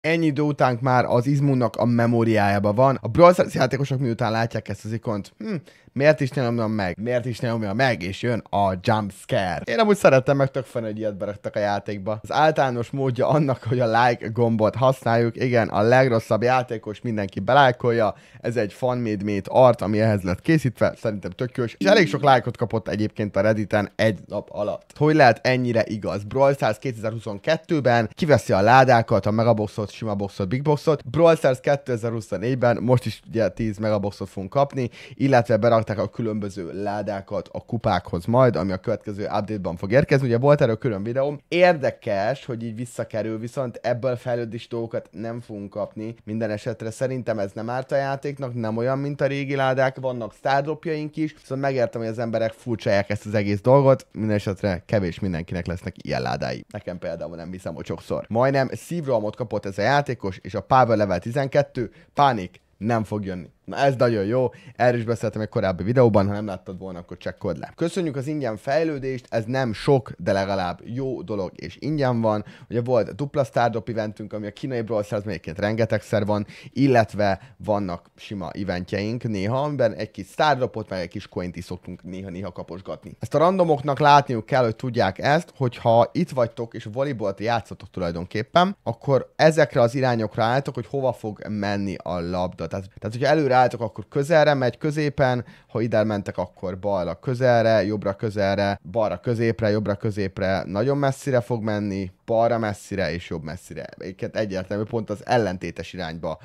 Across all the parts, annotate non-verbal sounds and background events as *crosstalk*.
ennyi idő után már az izmunknak a memóriájában van. A Brawl Stars játékosok miután látják ezt az ikont, hm, miért is ne nyomjam meg, miért is ne nyomjam meg, és jön a jump scare. Én amúgy szerettem meg tök fenn, hogy ilyet a játékba. Az általános módja annak, hogy a like gombot használjuk, igen, a legrosszabb játékos mindenki belájkolja, ez egy fan made made art, ami ehhez lett készítve, szerintem tök jó, és elég sok lájkot kapott egyébként a Redditen egy nap alatt. Hogy lehet ennyire igaz? Brawl 2022-ben kiveszi a ládákat, a megaboxot, boxot, sima boxot, big boxot. Brawl Stars 2024-ben most is ugye 10 megaboxot fogunk kapni, illetve berakták a különböző ládákat a kupákhoz majd, ami a következő update-ban fog érkezni. Ugye volt erről külön videóm. Érdekes, hogy így visszakerül, viszont ebből fejlődő dolgokat nem fogunk kapni. Minden esetre szerintem ez nem árt a játéknak, nem olyan, mint a régi ládák, vannak sztárdropjaink is, viszont megértem, hogy az emberek furcsaják ezt az egész dolgot, minden esetre kevés mindenkinek lesznek ilyen ládái. Nekem például nem hiszem, hogy sokszor. Majdnem szívrohamot kapott ez játékos, és a power level 12, pánik nem fog jönni. Na ez nagyon jó, erről is beszéltem egy korábbi videóban, ha nem láttad volna, akkor csekkod le. Köszönjük az ingyen fejlődést, ez nem sok, de legalább jó dolog és ingyen van. Ugye volt dupla startup eventünk, ami a kínai Brawl Stars melyiként rengetegszer van, illetve vannak sima eventjeink néha, amiben egy kis startupot, meg egy kis coint is szoktunk néha-néha kaposgatni. Ezt a randomoknak látniuk kell, hogy tudják ezt, hogyha itt vagytok és volleyballt játszatok tulajdonképpen, akkor ezekre az irányokra álltok, hogy hova fog menni a labda. Tehát, tehát hogyha előre álltok, akkor közelre megy, középen, ha ide mentek, akkor balra közelre, jobbra közelre, balra középre, jobbra középre, nagyon messzire fog menni, balra messzire és jobb messzire. Egyébként egyértelmű pont az ellentétes irányba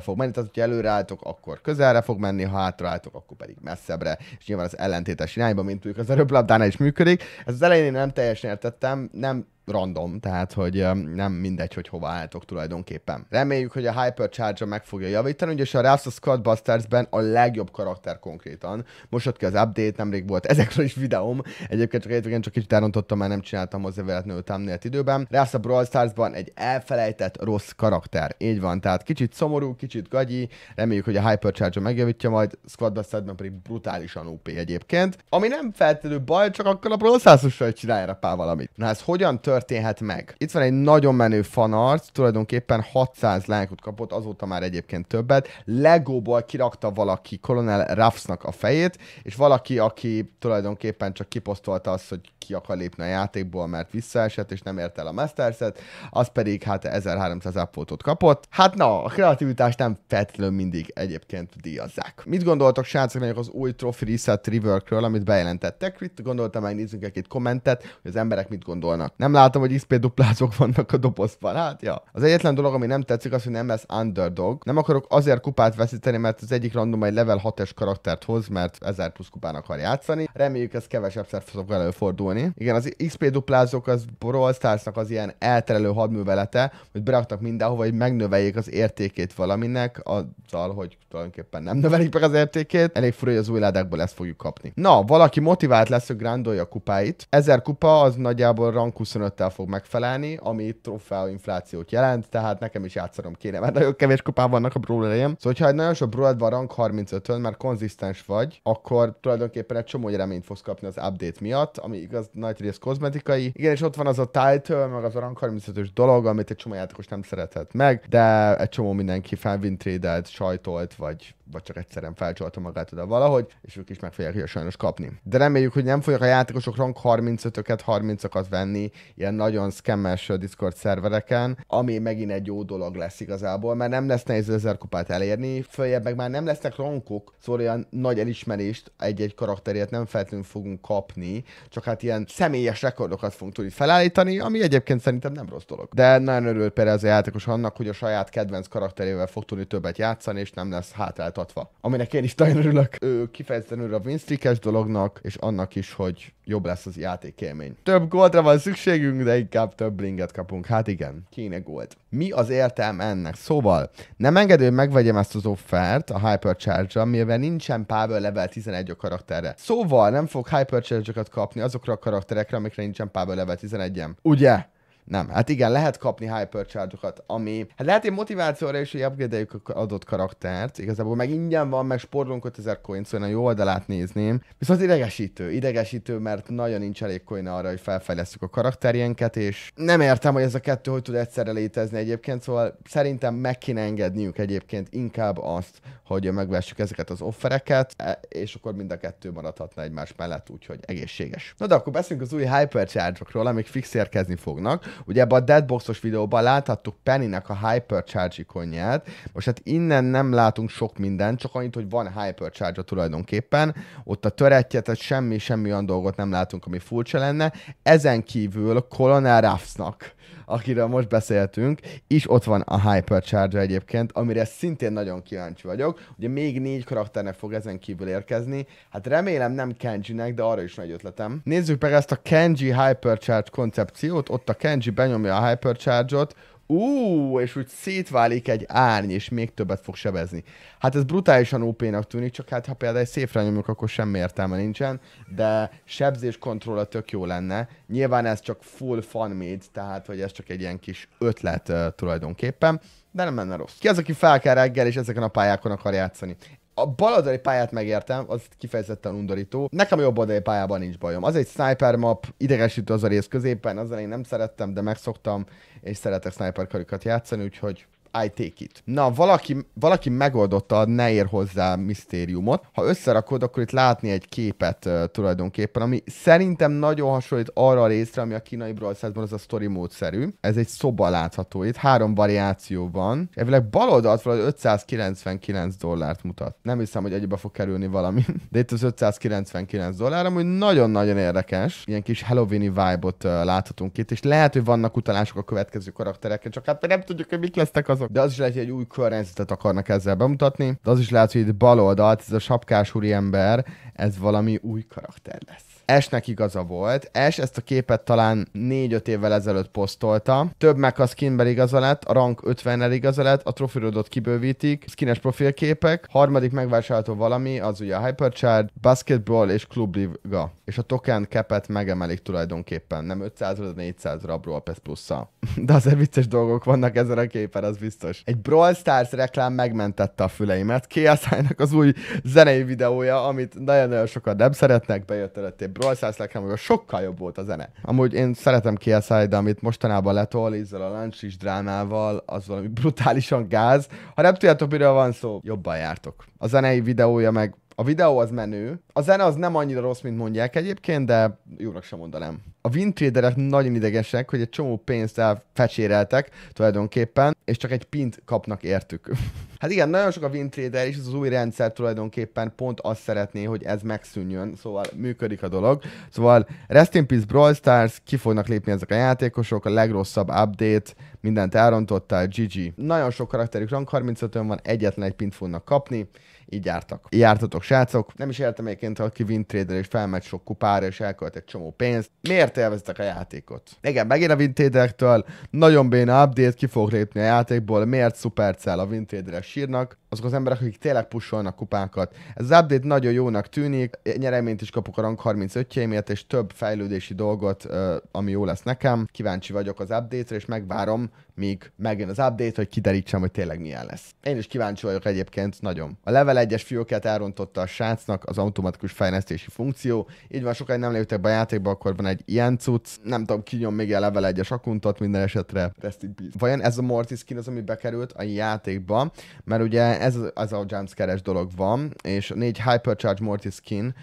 fog menni, tehát hogyha előre álltok, akkor közelre fog menni, ha hátra álltok, akkor pedig messzebbre, és nyilván az ellentétes irányba, mint tudjuk, az a röplabdánál is működik. Ez az elején én nem teljesen értettem, nem random, tehát hogy nem mindegy, hogy hova álltok tulajdonképpen. Reméljük, hogy a Hypercharger meg fogja javítani, ugye a Rasta a Squad busters a legjobb karakter konkrétan. Most ott ki az update, nemrég volt ezekről is videóm, egyébként csak egyébként csak kicsit elrontottam, mert nem csináltam hozzá véletlenül thumbnailt időben. Rasta a Brawl stars egy elfelejtett rossz karakter. Így van, tehát kicsit szomorú, kicsit gagyi, reméljük, hogy a Hypercharger megjavítja majd, Squad busters pedig brutálisan OP egyébként. Ami nem feltétlenül baj, csak akkor a Brawl Stars-osra csinálja valamit. Na ez hogyan tör történhet meg. Itt van egy nagyon menő fanart, tulajdonképpen 600 lájkot kapott, azóta már egyébként többet. Legóból kirakta valaki Colonel Ruffsnak a fejét, és valaki, aki tulajdonképpen csak kiposztolta azt, hogy ki akar lépni a játékból, mert visszaesett, és nem ért el a Masters-et, az pedig hát 1300 upvotot kapott. Hát na, a kreativitást nem feltétlenül mindig egyébként díjazzák. Mit gondoltok, srácok, mondjuk az új Trophy Reset Reworkről, amit bejelentettek? Itt gondoltam, megnézzünk egy kommentet, hogy az emberek mit gondolnak. Nem látom, hogy XP duplázók vannak a dobozban. Hát, ja. Az egyetlen dolog, ami nem tetszik, az, hogy nem lesz underdog. Nem akarok azért kupát veszíteni, mert az egyik random egy level 6-es karaktert hoz, mert 1000 plusz kupán akar játszani. Reméljük ez kevesebb szer fog előfordulni. Igen, az XP duplázók az Brawl az ilyen elterelő hadművelete, hogy beraktak mindenhova, hogy megnöveljék az értékét valaminek, azzal, hogy tulajdonképpen nem növelik meg az értékét. Elég furú, hogy az új ládákból ezt fogjuk kapni. Na, valaki motivált lesz, hogy grandolja kupáit. 1000 kupa az nagyjából rank 25 15 fog megfelelni, ami trofeo inflációt jelent, tehát nekem is játszanom kéne, mert nagyon kevés kupán vannak a brawlereim. Szóval, hogyha egy nagyon sok brawled van rank 35-ön, mert konzisztens vagy, akkor tulajdonképpen egy csomó reményt fogsz kapni az update miatt, ami igaz nagy rész kozmetikai. Igen, és ott van az a title, meg az a rank 35-ös dolog, amit egy csomó játékos nem szerethet meg, de egy csomó mindenki felvintrédelt, sajtolt, vagy vagy csak egyszerűen felcsolta magát oda valahogy, és ők is meg fogják sajnos kapni. De reméljük, hogy nem fogják a játékosok rank 35-öket, 30-akat venni ilyen nagyon skemmes Discord szervereken, ami megint egy jó dolog lesz igazából, mert nem lesz nehéz ezer kupát elérni, följebb meg már nem lesznek rankok, szóval olyan nagy elismerést egy-egy karakterért nem feltétlenül fogunk kapni, csak hát ilyen személyes rekordokat fogunk tudni felállítani, ami egyébként szerintem nem rossz dolog. De nagyon örül például az a játékos annak, hogy a saját kedvenc karakterével fog tudni többet játszani, és nem lesz hátrált megmutatva. Aminek én is nagyon örülök. Ő kifejezetten örül a winstreakes dolognak, és annak is, hogy jobb lesz az játékélmény. Több goldra van szükségünk, de inkább több blinget kapunk. Hát igen, kéne gold. Mi az értelme ennek? Szóval, nem engedő, hogy megvegyem ezt az offert a Hypercharge-ra, mivel nincsen Power level 11 a karakterre. Szóval nem fog Hypercharge-okat kapni azokra a karakterekre, amikre nincsen Power level 11-em. Ugye? Nem, hát igen, lehet kapni hypercharge-okat, ami... Hát lehet egy motivációra is, hogy upgrade adott karaktert, igazából meg ingyen van, meg spórolunk 5000 coin, szóval jó oldalát nézném. Viszont idegesítő, idegesítő, mert nagyon nincs elég coin arra, hogy felfejlesztjük a karakterjenket, és nem értem, hogy ez a kettő hogy tud egyszerre létezni egyébként, szóval szerintem meg kéne engedniük egyébként inkább azt, hogy megvessük ezeket az offereket, e, és akkor mind a kettő maradhatna egymás mellett, úgyhogy egészséges. Na de akkor beszünk az új hypercharge-okról, amik fix érkezni fognak. Ugye ebben a Deadboxos videóban láthattuk Pennynek a Hypercharge ikonját, most hát innen nem látunk sok mindent, csak annyit, hogy van Hypercharge-a tulajdonképpen, ott a töretje, tehát semmi, semmi olyan dolgot nem látunk, ami furcsa lenne. Ezen kívül Colonel Ruffsnak akiről most beszéltünk, is ott van a Hypercharger egyébként, amire szintén nagyon kíváncsi vagyok. Ugye még négy karakternek fog ezen kívül érkezni. Hát remélem nem Kenji-nek, de arra is nagy ötletem. Nézzük meg ezt a Kenji Hypercharge koncepciót. Ott a Kenji benyomja a Hypercharge-ot, Ú, és úgy szétválik egy árny, és még többet fog sebezni. Hát ez brutálisan OP-nak tűnik, csak hát ha például egy széfre nyomjuk, akkor semmi értelme nincsen, de sebzés kontrolla tök jó lenne. Nyilván ez csak full fun made, tehát hogy ez csak egy ilyen kis ötlet uh, tulajdonképpen, de nem lenne rossz. Ki az, aki fel kell reggel, és ezeken a pályákon akar játszani? a baloldali pályát megértem, az kifejezetten undorító. Nekem a jobb oldali pályában nincs bajom. Az egy sniper map, idegesítő az a rész középen, azzal én nem szerettem, de megszoktam, és szeretek sniper karikat játszani, úgyhogy I take it. Na, valaki, valaki megoldotta a ne ér hozzá misztériumot. Ha összerakod, akkor itt látni egy képet uh, tulajdonképpen, ami szerintem nagyon hasonlít arra a részre, ami a kínai Brawl az a story módszerű. Ez egy szoba látható itt, három variáció van. Elvileg bal oldalt valahogy 599 dollárt mutat. Nem hiszem, hogy egybe fog kerülni valami. *laughs* De itt az 599 dollár, ami nagyon-nagyon érdekes. Ilyen kis Halloweeni vibe-ot uh, láthatunk itt, és lehet, hogy vannak utalások a következő karakterekre, csak hát nem tudjuk, hogy mik lesznek az azok. De az is lehet, hogy egy új környezetet akarnak ezzel bemutatni, de az is lehet, hogy itt baloldalt ez a sapkás ember, ez valami új karakter lesz. Esnek igaza volt. Es ezt a képet talán 4-5 évvel ezelőtt posztolta. Több meg a skinben igaza lett, a rank 50-nel igaza lett, a trofirodot kibővítik, skines profilképek, harmadik megvásárolható valami, az ugye a Hypercharge, Basketball és Klubliga. És a token kepet megemelik tulajdonképpen, nem 500-ra, de 400-ra a Brawl Pass plusszal. *laughs* de azért vicces dolgok vannak ezen a képen, az biztos. Egy Brawl Stars reklám megmentette a füleimet. Kiaszájnak az új zenei videója, amit nagyon-nagyon sokan nem szeretnek, bejött előttében Brawl Stars nekem sokkal jobb volt a zene. Amúgy én szeretem KSI, de amit mostanában letol, ezzel a lancsis drámával, az valami brutálisan gáz. Ha nem tudjátok, miről van szó, jobban jártok. A zenei videója meg a videó az menő. A zene az nem annyira rossz, mint mondják egyébként, de jónak sem mondanám a wintraderek nagyon idegesek, hogy egy csomó pénzt elfecséreltek tulajdonképpen, és csak egy pint kapnak értük. *laughs* hát igen, nagyon sok a wintrader, és ez az új rendszer tulajdonképpen pont azt szeretné, hogy ez megszűnjön, szóval működik a dolog. Szóval Rest in Peace Brawl Stars, ki fognak lépni ezek a játékosok, a legrosszabb update, mindent elrontottál, GG. Nagyon sok karakterük rank 35-ön van, egyetlen egy pint fognak kapni, így jártak. Így jártatok, srácok. Nem is értem egyébként, aki Wintrader és felmegy sok kupára, és elkölt egy csomó pénzt. Miért miért élveztek a játékot? Igen, megint a Vintéderektől, nagyon béna update, ki fog lépni a játékból, miért szupercel a Vintéderek sírnak, azok az emberek, akik tényleg pusolnak kupákat. Ez az update nagyon jónak tűnik, nyereményt is kapok a rang 35-jeimért, és több fejlődési dolgot, ami jó lesz nekem. Kíváncsi vagyok az update-re, és megvárom, míg megjön az update, hogy kiderítsem, hogy tényleg milyen lesz. Én is kíváncsi vagyok egyébként nagyon. A level 1-es fiókját elrontotta a srácnak az automatikus fejlesztési funkció, így van sokáig nem léptek be a játékba, akkor van egy ilyen cucc, nem tudom, kinyom még a level 1-es akuntot minden esetre. Rest in peace. Vajon ez a Mortis skin az, ami bekerült a játékba, mert ugye ez, az a jumpscare dolog van, és a négy Hypercharge Morty skin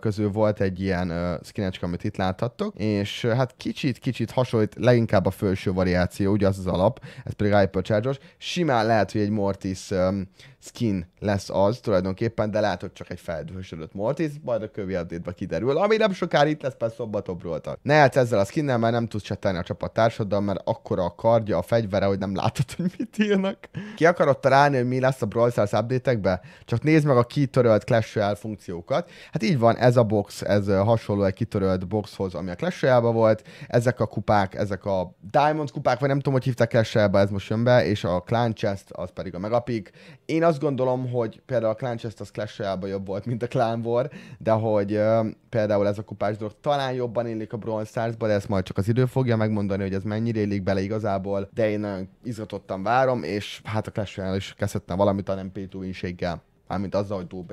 közül volt egy ilyen skinecske, amit itt láthattok, és hát kicsit-kicsit hasonlít leginkább a felső variáció, ugye az az alap, ez pedig Hypercharge-os, simán lehet, hogy egy Mortis um, skin lesz az tulajdonképpen, de lehet, hogy csak egy feldősödött Mortis, majd a kövi update kiderül, ami nem sokára itt lesz, persze szombaton róltak. Ne hát ezzel a skinnel, mert nem tudsz csetelni a csapattársaddal, mert akkora a kardja, a fegyvere, hogy nem látod, hogy mit írnak. Ki akarod találni, hogy mi lesz a Brawl 800 update csak nézd meg a kitörölt Clash Royale funkciókat. Hát így van, ez a box, ez hasonló egy kitörölt boxhoz, ami a Clash royale volt, ezek a kupák, ezek a Diamond kupák, vagy nem tudom, hogy hívták Clash royale ez most jön be, és a Clan Chest, az pedig a Megapik. Én azt gondolom, hogy például a Clan Chest az Clash royale jobb volt, mint a Clan War, de hogy például ez a kupás dolog talán jobban illik a Bronze stars de ezt majd csak az idő fogja megmondani, hogy ez mennyire illik bele igazából, de én nagyon izgatottan várom, és hát a Clash Royale is kezdhetne valamit, nem Pétovinséggel, mármint azzal, hogy Dó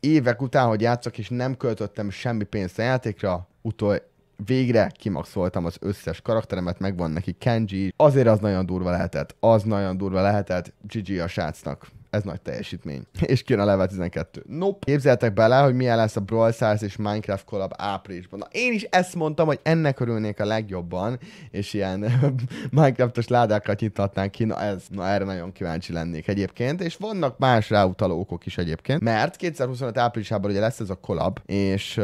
Évek után, hogy játszok, és nem költöttem semmi pénzt a játékra, utol végre kimaxoltam az összes karakteremet, megvan neki Kenji. Azért az nagyon durva lehetett, az nagyon durva lehetett Gigi a srácnak ez nagy teljesítmény. *laughs* És kijön a level 12. Nope. Képzeltek bele, hogy milyen lesz a Brawl Stars és Minecraft collab áprilisban. Na én is ezt mondtam, hogy ennek örülnék a legjobban, és ilyen *laughs* Minecraftos ládákat nyithatnánk ki. Na ez, na erre nagyon kíváncsi lennék egyébként. És vannak más ráutaló okok is egyébként, mert 2025 áprilisában ugye lesz ez a collab, és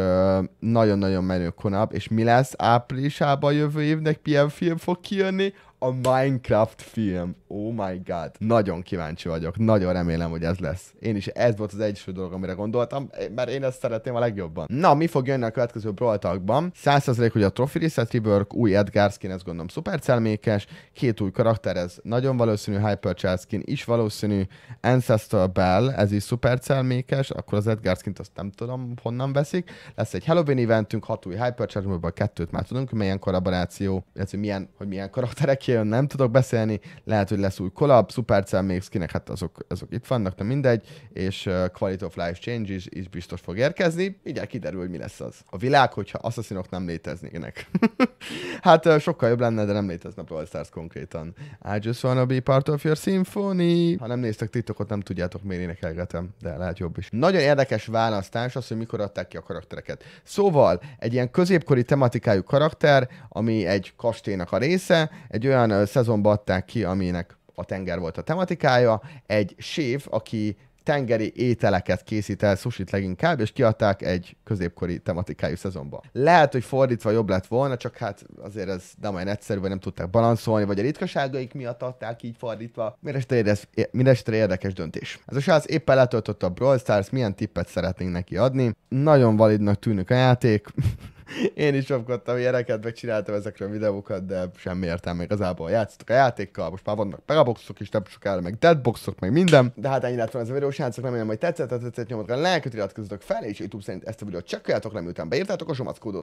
nagyon-nagyon menő collab, és mi lesz áprilisában jövő évnek, milyen film fog kijönni? a Minecraft film. Oh my god. Nagyon kíváncsi vagyok. Nagyon remélem, hogy ez lesz. Én is ez volt az első dolog, amire gondoltam, eh, mert én ezt szeretném a legjobban. Na, mi fog jönni a következő Talkban? 100% hogy a Trophy Reset Rework, új Edgar skin, ez gondolom szupercelmékes, két új karakter, ez nagyon valószínű, Child skin is valószínű, Ancestor Bell, ez is szuper szupercelmékes, akkor az Edgar skin azt nem tudom honnan veszik. Lesz egy Halloween eventünk, hat új Child, kettőt már tudunk, milyen kollaboráció, illetve milyen, hogy milyen karakterek jön, nem tudok beszélni, lehet, hogy lesz új collab, Supercell még kinek, hát azok, azok itt vannak, de mindegy, és uh, Quality of Life Change is, is biztos fog érkezni, mindjárt kiderül, hogy mi lesz az. A világ, hogyha asszaszinok nem léteznének. *laughs* hát uh, sokkal jobb lenne, de nem létezne Brawl Stars konkrétan. I just wanna be part of your symphony. Ha nem néztek titokot, nem tudjátok, miért énekelgetem, de lehet jobb is. Nagyon érdekes választás az, hogy mikor adták ki a karaktereket. Szóval, egy ilyen középkori tematikájú karakter, ami egy kastélynak a része, egy olyan olyan szezonba adták ki, aminek a tenger volt a tematikája, egy séf, aki tengeri ételeket készít el, susit leginkább, és kiadták egy középkori tematikájú szezonba. Lehet, hogy fordítva jobb lett volna, csak hát azért ez nem olyan egyszerű, vagy nem tudták balanszolni, vagy a ritkaságaik miatt adták így fordítva. Mindestre, érdez, mindestre érdekes döntés. Ez a srác éppen letöltött a Brawl Stars, milyen tippet szeretnénk neki adni. Nagyon validnak tűnik a játék, *laughs* én is csapkodtam ilyeneket, meg csináltam ezekről videókat, de semmi értelme igazából. Játszottak a játékkal, most már vannak pegaboxok is, nem sokára, meg deadboxok, meg minden. De hát ennyi lett volna ez a videó, srácok, remélem, hogy tetszett, tetszett, nyomjatok a lelket, iratkozzatok fel, és YouTube szerint ezt a videót csekkoljátok, miután beírtátok a zsomaszkódot.